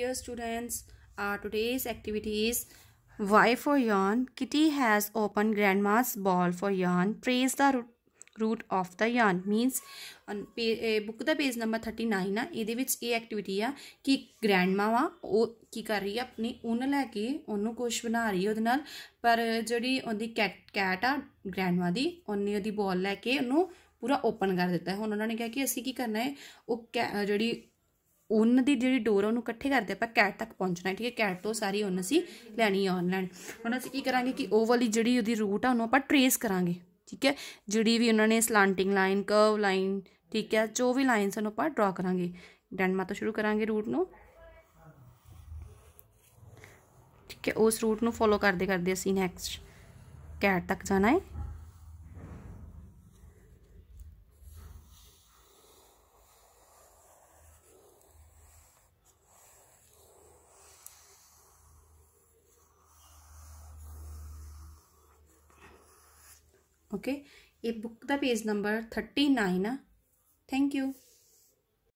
Dear students, our today's activity is Why for yarn? Kitty has opened grandma's ball for yarn. Trace the root of the yarn means book ਦਾ page number 39 ਆ ਇਹਦੇ ਵਿੱਚ ਇਹ activity ਆ ਕਿ ਗ੍ਰੈਂਡਮਾ ਵਾ ਉਹ ਕੀ ਕਰ ਰਹੀ ਆ ਆਪਣੀ ਉਨ ਲੈ ਕੇ ਉਹਨੂੰ ਕੁਝ ਬਣਾ ਰਹੀ ਉਹਦੇ ਨਾਲ ਪਰ ਜਿਹੜੀ ਉਹਦੀ ਕੈਟ ਕੈਟ ਆ ਗ੍ਰੈਂਡਮਾ ਦੀ ਉਹਨੇ ਉਹਦੀ ਬਾਲ ਲੈ ਕੇ ਉਹਨੂੰ ਪੂਰਾ ਓਪਨ ਕਰ ਦਿੱਤਾ ਹੁਣ ਉਹਨਾਂ ਨੇ ਕਿਹਾ ਕਿ ਅਸੀਂ ਕੀ ਕਰਨਾ ਹੈ ਉਹ ਜਿਹੜੀ ਉੱਨ ਦੀ ਜਿਹੜੀ ਡੋਰ ਉਹਨੂੰ ਇਕੱਠੇ ਕਰਦੇ ਆਪਾਂ ਕੈਟ ਤੱਕ ਪਹੁੰਚਣਾ ਠੀਕ ਹੈ ਕੈਟ ਤੋਂ ਸਾਰੀ ਉਹਨਾਂ ਅਸੀਂ ਲੈਣੀ ਆਨਲਾਈਨ ਹੁਣ ਅਸੀਂ ਕੀ ਕਰਾਂਗੇ ਕਿ ਉਹ ਵਾਲੀ ਜਿਹੜੀ ਉਹਦੀ ਰੂਟ ਆ ਉਹਨੂੰ ਆਪਾਂ ਟਰੇਸ ਕਰਾਂਗੇ ਠੀਕ ਹੈ ਜਿਹੜੀ ਵੀ ਉਹਨਾਂ ਨੇ ਸਲੈਂਟਿੰਗ ਲਾਈਨ ਕਰਵ ਲਾਈਨ ਠੀਕ ਹੈ ਜੋ ਵੀ ਲਾਈਨਸ ਉਹਨੂੰ ਆਪਾਂ ਡਰਾ ਕਰਾਂਗੇ ਮਾ ਤੋਂ ਸ਼ੁਰੂ ਕਰਾਂਗੇ ਰੂਟ ਨੂੰ ਠੀਕ ਹੈ ਉਸ ਰੂਟ ਨੂੰ ਫੋਲੋ ਕਰਦੇ ਕਰਦੇ ਅਸੀਂ ਨੈਕਸਟ ਕੈਟ ਤੱਕ ਜਾਣਾ ਹੈ ಓಕೆ ಈ ಬುಕ್ದ page number thirty nine thank you